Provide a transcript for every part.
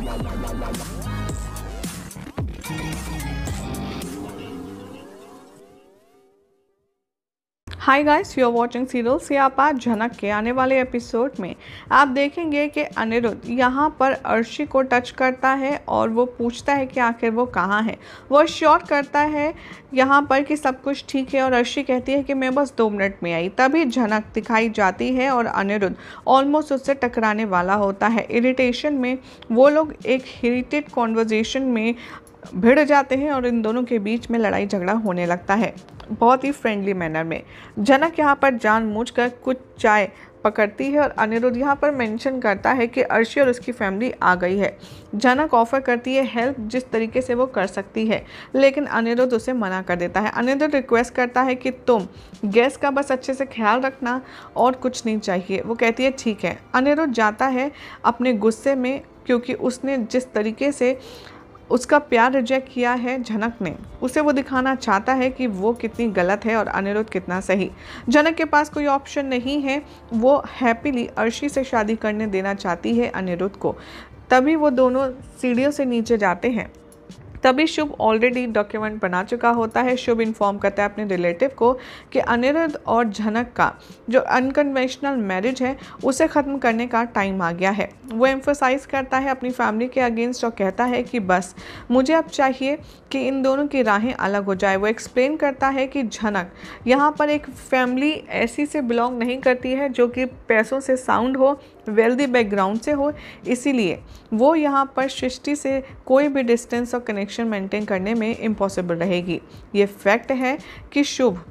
わあ hi guys you are watching serial से आप आज झनक के आने वाले एपिसोड में आप देखेंगे कि अनिरुद्ध यहाँ पर अर्शी को टच करता है और वो पूछता है कि आखिर वो कहाँ है वो श्योर करता है यहाँ पर कि सब कुछ ठीक है और अर्शी कहती है कि मैं बस दो मिनट में आई तभी झनक दिखाई जाती है और अनिरुद्ध ऑलमोस्ट उससे टकराने वाला होता है इरीटेशन में वो लोग एक हीटेड कॉन्वर्जेसन में भिड़ जाते हैं और इन दोनों के बीच में लड़ाई झगड़ा होने लगता है बहुत ही फ्रेंडली मैनर में जनक यहाँ पर जान कर कुछ चाय पकड़ती है और अनिरुद्ध यहाँ पर मेंशन करता है कि अर्शी और उसकी फैमिली आ गई है जनक ऑफर करती है हेल्प जिस तरीके से वो कर सकती है लेकिन अनिरुद्ध उसे मना कर देता है अनिरुद्ध रिक्वेस्ट करता है कि तुम गैस का बस अच्छे से ख्याल रखना और कुछ नहीं चाहिए वो कहती है ठीक है अनिरुद्ध जाता है अपने गुस्से में क्योंकि उसने जिस तरीके से उसका प्यार रिजेक्ट किया है झनक ने उसे वो दिखाना चाहता है कि वो कितनी गलत है और अनिरुद्ध कितना सही झनक के पास कोई ऑप्शन नहीं है वो हैप्पीली अर्शी से शादी करने देना चाहती है अनिरुद्ध को तभी वो दोनों सीढ़ियों से नीचे जाते हैं तभी शुभ ऑलरेडी डॉक्यूमेंट बना चुका होता है शुभ इन्फॉर्म करता है अपने रिलेटिव को कि अनिरुद्ध और झनक का जो अनकन्वेंशनल मैरिज है उसे ख़त्म करने का टाइम आ गया है वो एम्फोसाइज करता है अपनी फैमिली के अगेंस्ट और कहता है कि बस मुझे अब चाहिए कि इन दोनों की राहें अलग हो जाए वो एक्सप्लेन करता है कि झनक यहाँ पर एक फैमिली ऐसी से बिलोंग नहीं करती है जो कि पैसों से साउंड हो वेल्दी बैकग्राउंड से हो इसीलिए वो यहाँ पर सृष्टि से कोई भी डिस्टेंस और कनेक्शन मेंटेन करने में इम्पॉसिबल रहेगी ये फैक्ट है कि शुभ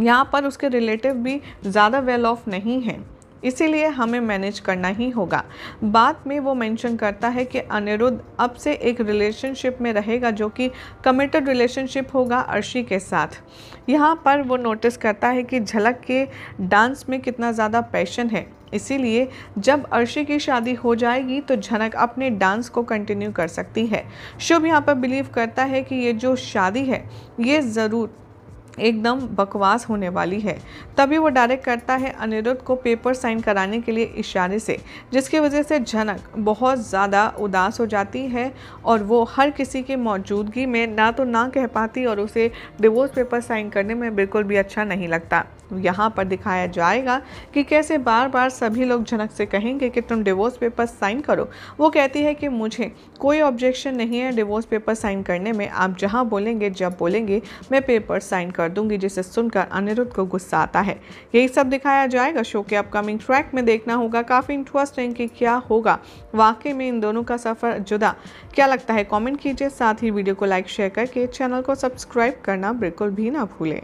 यहाँ पर उसके रिलेटिव भी ज़्यादा वेल ऑफ नहीं हैं इसीलिए हमें मैनेज करना ही होगा बाद में वो मेंशन करता है कि अनिरुद्ध अब से एक रिलेशनशिप में रहेगा जो कि कमिटेड रिलेशनशिप होगा अर्शी के साथ यहाँ पर वो नोटिस करता है कि झलक के डांस में कितना ज़्यादा पैशन है इसीलिए जब अर्शी की शादी हो जाएगी तो झनक अपने डांस को कंटिन्यू कर सकती है शुभ यहाँ पर बिलीव करता है कि ये जो शादी है ये ज़रूर एकदम बकवास होने वाली है तभी वो डायरेक्ट करता है अनिरुद्ध को पेपर साइन कराने के लिए इशारे से जिसकी वजह से झनक बहुत ज़्यादा उदास हो जाती है और वो हर किसी की मौजूदगी में ना तो ना कह पाती और उसे डिवोर्स पेपर साइन करने में बिल्कुल भी अच्छा नहीं लगता यहाँ पर दिखाया जाएगा कि कैसे बार बार सभी लोग झनक से कहेंगे कि तुम डिवोर्स पेपर साइन करो वो कहती है कि मुझे कोई ऑब्जेक्शन नहीं है डिवोर्स पेपर साइन करने में आप जहाँ बोलेंगे जब बोलेंगे मैं पेपर साइन करूँ कर दूंगी जिसे सुनकर अनिरुद्ध को गुस्सा आता है यही सब दिखाया जाएगा शो के अपकमिंग ट्रैक में देखना होगा काफ़ी इंटरेस्टिंग कि क्या होगा वाकई में इन दोनों का सफ़र जुदा क्या लगता है कॉमेंट कीजिए साथ ही वीडियो को लाइक शेयर करके चैनल को सब्सक्राइब करना बिल्कुल भी ना भूलें